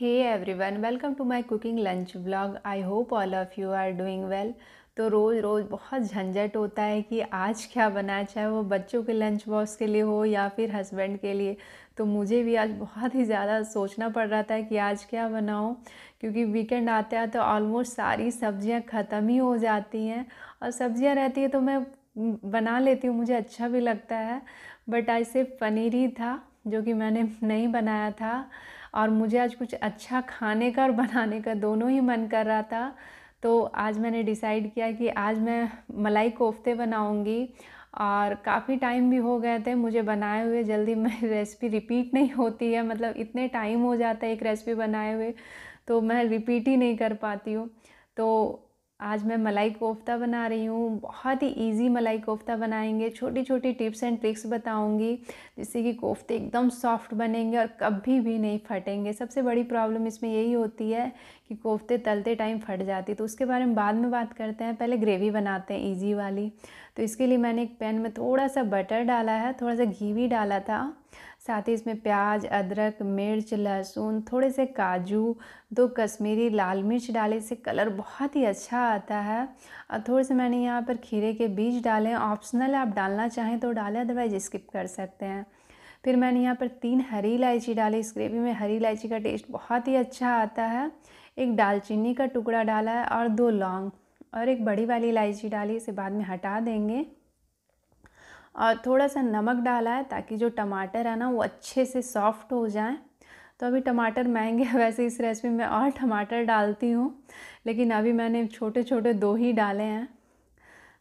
hey everyone welcome to my cooking lunch blog I hope all of you are doing well तो रोज़ रोज़ बहुत झंझट होता है कि आज क्या बनाया चाहे वो बच्चों के लंच बॉक्स के लिए हो या फिर हस्बैंड के लिए तो मुझे भी आज बहुत ही ज़्यादा सोचना पड़ रहा था कि आज क्या बनाऊँ क्योंकि वीकेंड आता है तो ऑलमोस्ट सारी सब्ज़ियाँ ख़त्म ही हो जाती हैं और सब्ज़ियाँ रहती है तो मैं बना लेती हूँ मुझे अच्छा भी लगता है बट आज सिर्फ पनीर ही था जो कि मैंने नहीं बनाया था और मुझे आज कुछ अच्छा खाने का और बनाने का दोनों ही मन कर रहा था तो आज मैंने डिसाइड किया कि आज मैं मलाई कोफ्ते बनाऊंगी और काफ़ी टाइम भी हो गए थे मुझे बनाए हुए जल्दी मेरी रेसिपी रिपीट नहीं होती है मतलब इतने टाइम हो जाता है एक रेसिपी बनाए हुए तो मैं रिपीट ही नहीं कर पाती हूँ तो आज मैं मलाई कोफ्ता बना रही हूँ बहुत ही इजी मलाई कोफ्ता बनाएंगे छोटी छोटी टिप्स एंड ट्रिक्स बताऊंगी जिससे कि कोफ्ते एकदम सॉफ्ट बनेंगे और कभी भी नहीं फटेंगे सबसे बड़ी प्रॉब्लम इसमें यही होती है कि कोफ्ते तलते टाइम फट जाती तो उसके बारे में बाद में बात करते हैं पहले ग्रेवी बनाते हैं ईजी वाली तो इसके लिए मैंने एक पैन में थोड़ा सा बटर डाला है थोड़ा सा घी भी डाला था साथ ही इसमें प्याज अदरक मिर्च लहसुन थोड़े से काजू दो कश्मीरी लाल मिर्च डाले इससे कलर बहुत ही अच्छा आता है और थोड़े से मैंने यहाँ पर खीरे के बीज डाले ऑप्शनल आप डालना चाहें तो डालें अदरवाइज स्किप कर सकते हैं फिर मैंने यहाँ पर तीन हरी इलायची डाली इस ग्रेवी में हरी इलायची का टेस्ट बहुत ही अच्छा आता है एक दालचीनी का टुकड़ा डाला है और दो लौंग और एक बड़ी वाली इलायची डाली इसे बाद में हटा देंगे और थोड़ा सा नमक डाला है ताकि जो टमाटर है ना वो अच्छे से सॉफ्ट हो जाए तो अभी टमाटर महंगे हैं वैसे इस रेसिपी में और टमाटर डालती हूँ लेकिन अभी मैंने छोटे छोटे दो ही डाले हैं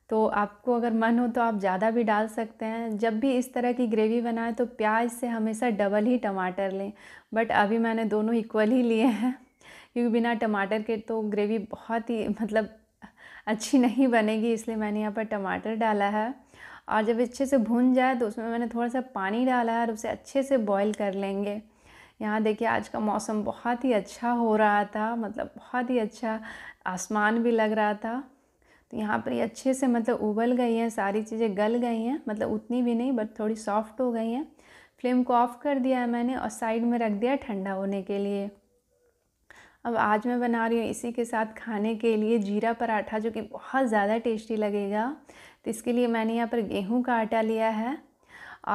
तो आपको अगर मन हो तो आप ज़्यादा भी डाल सकते हैं जब भी इस तरह की ग्रेवी बनाएं तो प्याज से हमेशा डबल ही टमाटर लें बट अभी मैंने दोनों इक्वल ही लिए हैं क्योंकि बिना टमाटर के तो ग्रेवी बहुत ही मतलब अच्छी नहीं बनेगी इसलिए मैंने यहाँ पर टमाटर डाला है और जब अच्छे से भुन जाए तो उसमें मैंने थोड़ा सा पानी डाला है और उसे अच्छे से बॉईल कर लेंगे यहाँ देखिए आज का मौसम बहुत ही अच्छा हो रहा था मतलब बहुत ही अच्छा आसमान भी लग रहा था तो यहाँ पर ये अच्छे से मतलब उबल गई हैं सारी चीज़ें गल गई हैं मतलब उतनी भी नहीं बट थोड़ी सॉफ्ट हो गई हैं फ्लेम को ऑफ़ कर दिया है मैंने और साइड में रख दिया ठंडा होने के लिए अब आज मैं बना रही हूँ इसी के साथ खाने के लिए जीरा पराठा जो कि बहुत ज़्यादा टेस्टी लगेगा तो इसके लिए मैंने यहाँ पर गेहूं का आटा लिया है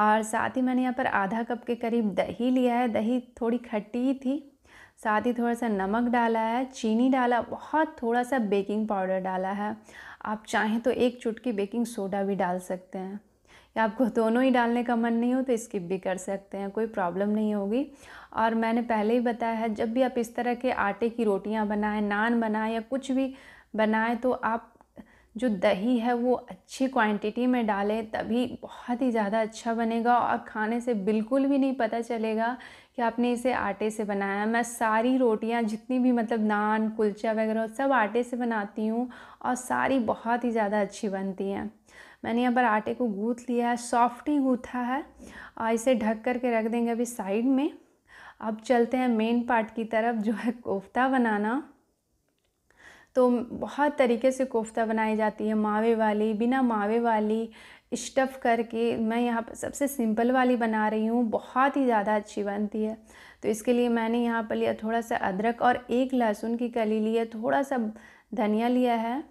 और साथ ही मैंने यहाँ पर आधा कप के करीब दही लिया है दही थोड़ी खट्टी ही थी साथ ही थोड़ा सा नमक डाला है चीनी डाला बहुत थोड़ा सा बेकिंग पाउडर डाला है आप चाहें तो एक चुटकी बेकिंग सोडा भी डाल सकते हैं या आपको दोनों ही डालने का मन नहीं हो तो स्किप भी कर सकते हैं कोई प्रॉब्लम नहीं होगी और मैंने पहले ही बताया है जब भी आप इस तरह के आटे की रोटियां बनाएं नान बनाएं या कुछ भी बनाएं तो आप जो दही है वो अच्छी क्वांटिटी में डालें तभी बहुत ही ज़्यादा अच्छा बनेगा और खाने से बिल्कुल भी नहीं पता चलेगा कि आपने इसे आटे से बनाया मैं सारी रोटियां जितनी भी मतलब नान कुलचा वगैरह सब आटे से बनाती हूँ और सारी बहुत ही ज़्यादा अच्छी बनती हैं मैंने यहाँ पर आटे को गूँथ लिया है सॉफ्ट ही गूँथा है और इसे ढक करके रख देंगे अभी साइड में अब चलते हैं मेन पार्ट की तरफ जो है कोफ्ता बनाना तो बहुत तरीके से कोफ्ता बनाई जाती है मावे वाली बिना मावे वाली स्टफ़ करके मैं यहाँ पर सबसे सिंपल वाली बना रही हूँ बहुत ही ज़्यादा अच्छी बनती है तो इसके लिए मैंने यहाँ पर लिया थोड़ा सा अदरक और एक लहसुन की कली ली है थोड़ा सा धनिया लिया है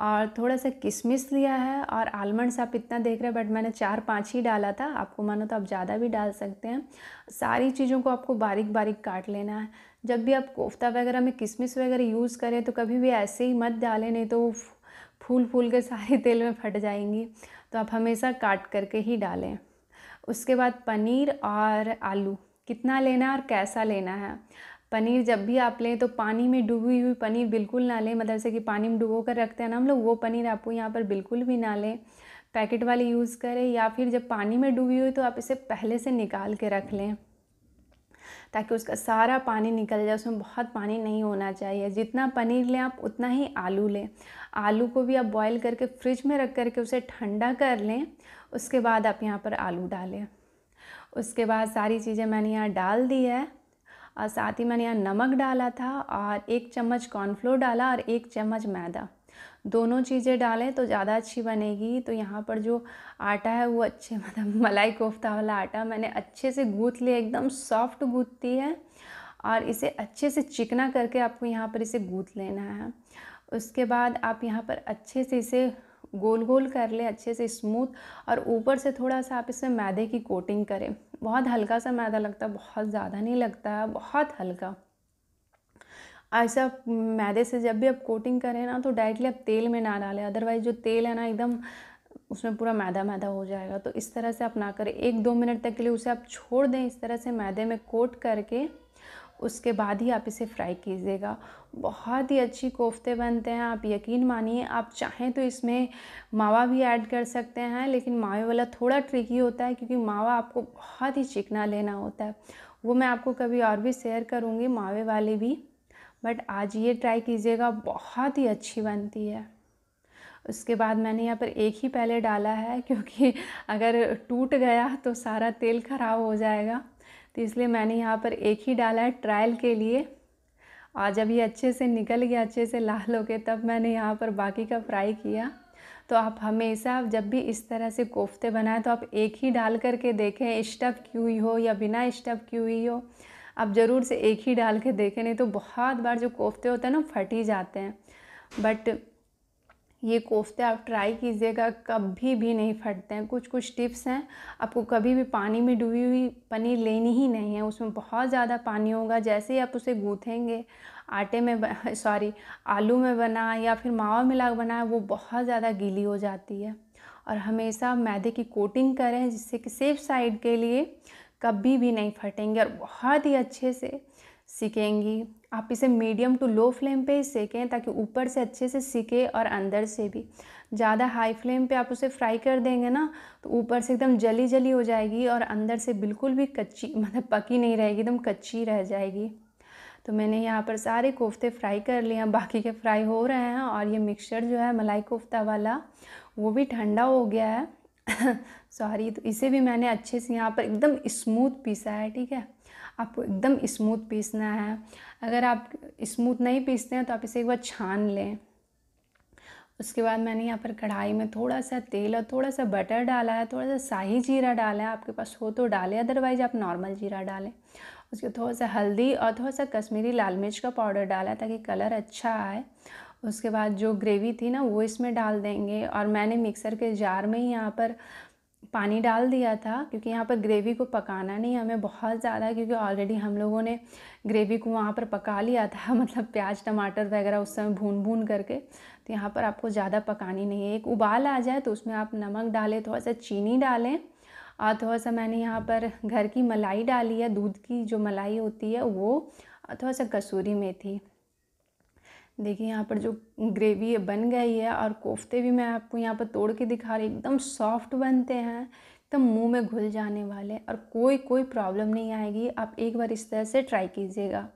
और थोड़ा सा किशमिश लिया है और आलमंड्स आप इतना देख रहे हैं बट मैंने चार पाँच ही डाला था आपको मानो तो आप ज़्यादा भी डाल सकते हैं सारी चीज़ों को आपको बारीक बारीक काट लेना है जब भी आप कोफ्ता वगैरह में किशमिश वगैरह यूज़ करें तो कभी भी ऐसे ही मत डालें नहीं तो वो फूल फूल के सारे तेल में फट जाएंगी तो आप हमेशा काट करके ही डालें उसके बाद पनीर और आलू कितना लेना है और कैसा लेना है पनीर जब भी आप लें तो पानी में डूबी हुई पनीर बिल्कुल ना लें मतलब जैसे कि पानी में डुबो कर रखते हैं ना हम लोग वो पनीर आपको यहाँ पर बिल्कुल भी ना लें पैकेट वाली यूज़ करें या फिर जब पानी में डूबी हुई तो आप इसे पहले से निकाल के रख लें ताकि उसका सारा पानी निकल जाए उसमें बहुत पानी नहीं होना चाहिए जितना पनीर लें आप उतना ही आलू लें आलू को भी आप बॉईल करके फ्रिज में रख करके उसे ठंडा कर लें उसके बाद आप यहाँ पर आलू डालें उसके बाद सारी चीज़ें मैंने यहाँ डाल दी है और साथ ही मैंने यहाँ नमक डाला था और एक चम्मच कॉर्नफ्लोर डाला और एक चम्मच मैदा दोनों चीज़ें डालें तो ज़्यादा अच्छी बनेगी तो यहाँ पर जो आटा है वो अच्छे मतलब मलाई कोफ्ता वाला आटा मैंने अच्छे से गूँथ लिया एकदम सॉफ्ट गूँथती है और इसे अच्छे से चिकना करके आपको यहाँ पर इसे गूँथ लेना है उसके बाद आप यहाँ पर अच्छे से इसे गोल गोल कर लें अच्छे से स्मूथ और ऊपर से थोड़ा सा आप इसमें मैदे की कोटिंग करें बहुत हल्का सा मैदा लगता है बहुत ज़्यादा नहीं लगता है बहुत हल्का ऐसा मैदे से जब भी आप कोटिंग करें ना तो डायरेक्टली आप तेल में ना डालें अदरवाइज़ जो तेल है ना एकदम उसमें पूरा मैदा मैदा हो जाएगा तो इस तरह से आप ना करें एक दो मिनट तक के लिए उसे आप छोड़ दें इस तरह से मैदे में कोट करके उसके बाद ही आप इसे फ्राई कीजिएगा बहुत ही अच्छी कोफ्ते बनते हैं आप यकीन मानिए आप चाहें तो इसमें मावा भी ऐड कर सकते हैं लेकिन मावे वाला थोड़ा ट्रिकी होता है क्योंकि मावा आपको बहुत ही चिकना लेना होता है वो मैं आपको कभी और भी शेयर करूँगी मावे वाले भी बट आज ये ट्राई कीजिएगा बहुत ही अच्छी बनती है उसके बाद मैंने यहाँ पर एक ही पहले डाला है क्योंकि अगर टूट गया तो सारा तेल ख़राब हो जाएगा तो इसलिए मैंने यहाँ पर एक ही डाला है ट्रायल के लिए और जब ये अच्छे से निकल गया अच्छे से लाल हो गए तब मैंने यहाँ पर बाकी का फ्राई किया तो आप हमेशा जब भी इस तरह से कोफ्ते बनाएं तो आप एक ही डाल करके देखें स्टफ की हुई हो या बिना स्टफ की हुई हो आप ज़रूर से एक ही डाल के देखें नहीं तो बहुत बार जो कोफ्ते होते हैं ना फट ही जाते हैं बट ये कोफ्ते आप ट्राई कीजिएगा कभी भी नहीं फटते हैं कुछ कुछ टिप्स हैं आपको कभी भी पानी में डूबी हुई पनीर लेनी ही नहीं है उसमें बहुत ज़्यादा पानी होगा जैसे ही आप उसे गूँथेंगे आटे में सॉरी आलू में बना या फिर मावा मिला बना वो बहुत ज़्यादा गीली हो जाती है और हमेशा मैदे की कोटिंग करें जिससे कि सेफ साइड के लिए कभी भी नहीं फटेंगे और बहुत ही अच्छे से सीखेंगी आप इसे मीडियम टू लो फ्लेम पे ही सेकें ताकि ऊपर से अच्छे से सिके और अंदर से भी ज़्यादा हाई फ्लेम पे आप उसे फ्राई कर देंगे ना तो ऊपर से एकदम जली जली हो जाएगी और अंदर से बिल्कुल भी कच्ची मतलब पकी नहीं रहेगी एकदम कच्ची रह जाएगी तो मैंने यहाँ पर सारे कोफ्ते फ्राई कर लिए बाकी के फ्राई हो रहे हैं और ये मिक्सचर जो है मलाई कोफ्ता वाला वो भी ठंडा हो गया है सॉरी तो इसे भी मैंने अच्छे से यहाँ पर एकदम स्मूथ पीसा है ठीक है आपको एकदम स्मूथ पीसना है अगर आप स्मूथ नहीं पीसते हैं तो आप इसे एक बार छान लें उसके बाद मैंने यहाँ पर कढ़ाई में थोड़ा सा तेल और थोड़ा सा बटर डाला है थोड़ा सा शाही जीरा डाला है आपके पास हो तो डालें अदरवाइज़ आप नॉर्मल जीरा डालें उसके थोड़ा सा हल्दी और थोड़ा सा कश्मीरी लाल मिर्च का पाउडर डाला है ताकि कलर अच्छा आए उसके बाद जो ग्रेवी थी ना वो इसमें डाल देंगे और मैंने मिक्सर के जार में ही यहाँ पर पानी डाल दिया था क्योंकि यहाँ पर ग्रेवी को पकाना नहीं हमें बहुत ज़्यादा क्योंकि ऑलरेडी हम लोगों ने ग्रेवी को वहाँ पर पका लिया था मतलब प्याज टमाटर वगैरह उस समय भून भून करके तो यहाँ पर आपको ज़्यादा पकानी नहीं है एक उबाल आ जाए तो उसमें आप नमक डालें थोड़ा सा चीनी डालें और थोड़ा सा मैंने यहाँ पर घर की मलाई डाली है दूध की जो मलाई होती है वो थोड़ा सा कसूरी मेथी देखिए यहाँ पर जो ग्रेवी है बन गई है और कोफ्ते भी मैं आपको यहाँ पर तोड़ के दिखा रही एकदम सॉफ्ट बनते हैं एकदम मुंह में घुल जाने वाले और कोई कोई प्रॉब्लम नहीं आएगी आप एक बार इस तरह से ट्राई कीजिएगा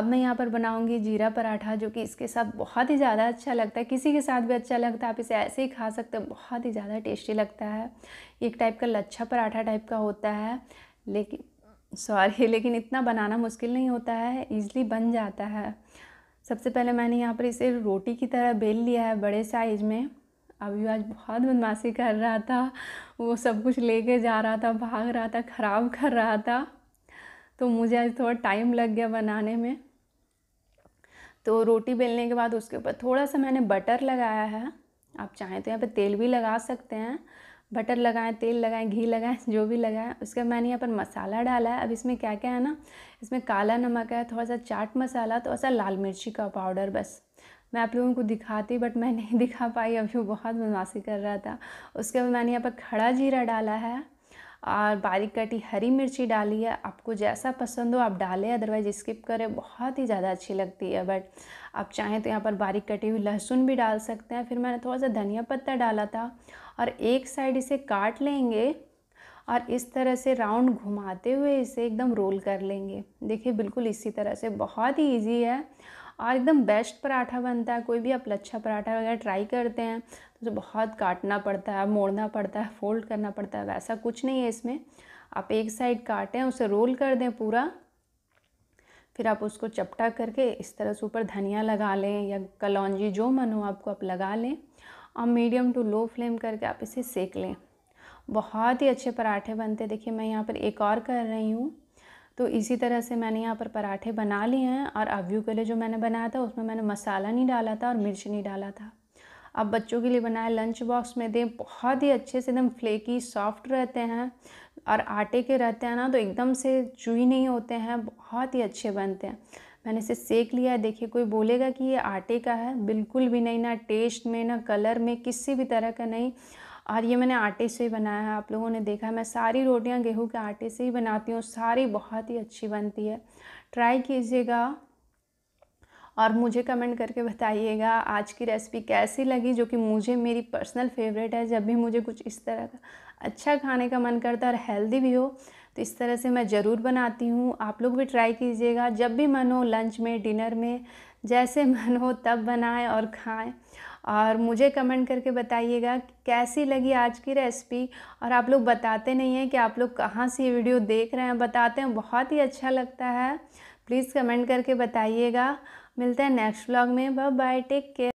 अब मैं यहाँ पर बनाऊँगी जीरा पराठा जो कि इसके साथ बहुत ही ज़्यादा अच्छा लगता है किसी के साथ भी अच्छा लगता है आप इसे ऐसे ही खा सकते हो बहुत ही ज़्यादा टेस्टी लगता है एक टाइप का लच्छा पराठा टाइप का होता है लेकिन सॉरी लेकिन इतना बनाना मुश्किल नहीं होता है ईज़िली बन जाता है सबसे पहले मैंने यहाँ पर इसे रोटी की तरह बेल लिया है बड़े साइज़ में अभी आज बहुत बदमाशी कर रहा था वो सब कुछ लेके जा रहा था भाग रहा था ख़राब कर रहा था तो मुझे आज थोड़ा टाइम लग गया बनाने में तो रोटी बेलने के बाद उसके ऊपर थोड़ा सा मैंने बटर लगाया है आप चाहें तो यहाँ पे तेल भी लगा सकते हैं बटर लगाएं तेल लगाएं घी लगाएं जो भी लगाएं उसके मैंने यहाँ पर मसाला डाला है अब इसमें क्या क्या है ना इसमें काला नमक है थोड़ा सा चाट मसाला थोड़ा सा लाल मिर्ची का पाउडर बस मैं आप लोगों को दिखाती बट मैं नहीं दिखा पाई अभी वो बहुत बदमाशी कर रहा था उसके बाद मैंने यहाँ पर खड़ा जीरा डाला है और बारीक काटी हरी मिर्ची डाली है आपको जैसा पसंद हो आप डालें अदरवाइज स्किप करें बहुत ही ज़्यादा अच्छी लगती है बट आप चाहें तो यहाँ पर बारीक कटी हुई लहसुन भी डाल सकते हैं फिर मैंने थोड़ा सा धनिया पत्ता डाला था और एक साइड इसे काट लेंगे और इस तरह से राउंड घुमाते हुए इसे एकदम रोल कर लेंगे देखिए बिल्कुल इसी तरह से बहुत ही ईजी है और एकदम बेस्ट पराठा बनता है कोई भी आप लच्छा पराठा वगैरह ट्राई करते हैं उसे बहुत काटना पड़ता है मोड़ना पड़ता है फोल्ड करना पड़ता है वैसा कुछ नहीं है इसमें आप एक साइड काटें उसे रोल कर दें पूरा फिर आप उसको चपटा करके इस तरह से ऊपर धनिया लगा लें या कलौजी जो मन हो आपको आप लगा लें और मीडियम टू लो फ्लेम करके आप इसे सेक लें बहुत ही अच्छे पराठे बनते देखिए मैं यहाँ पर एक और कर रही हूँ तो इसी तरह से मैंने यहाँ पर पराठे बना लिए हैं और अव्यू के लिए जो मैंने बनाया था उसमें मैंने मसाला नहीं डाला था और मिर्च नहीं डाला था आप बच्चों के लिए बनाए लंच बॉक्स में दें बहुत ही अच्छे से एकदम फ्लेकी सॉफ्ट रहते हैं और आटे के रहते हैं ना तो एकदम से चुई नहीं होते हैं बहुत ही अच्छे बनते हैं मैंने इसे सेक लिया है देखिए कोई बोलेगा कि ये आटे का है बिल्कुल भी नहीं ना टेस्ट में ना कलर में किसी भी तरह का नहीं और ये मैंने आटे से ही बनाया है आप लोगों ने देखा है मैं सारी रोटियां गेहूं के आटे से ही बनाती हूँ सारी बहुत ही अच्छी बनती है ट्राई कीजिएगा और मुझे कमेंट करके बताइएगा आज की रेसिपी कैसी लगी जो कि मुझे मेरी पर्सनल फेवरेट है जब भी मुझे कुछ इस तरह का अच्छा खाने का मन करता है और हेल्दी भी हो तो इस तरह से मैं ज़रूर बनाती हूँ आप लोग भी ट्राई कीजिएगा जब भी मन हो लंच में डिनर में जैसे मन हो तब बनाएं और खाएं और मुझे कमेंट करके बताइएगा कैसी लगी आज की रेसिपी और आप लोग बताते नहीं हैं कि आप लोग कहाँ से ये वीडियो देख रहे हैं बताते हैं बहुत ही अच्छा लगता है प्लीज़ कमेंट करके बताइएगा मिलते हैं नेक्स्ट ब्लॉग में बाय टेक केयर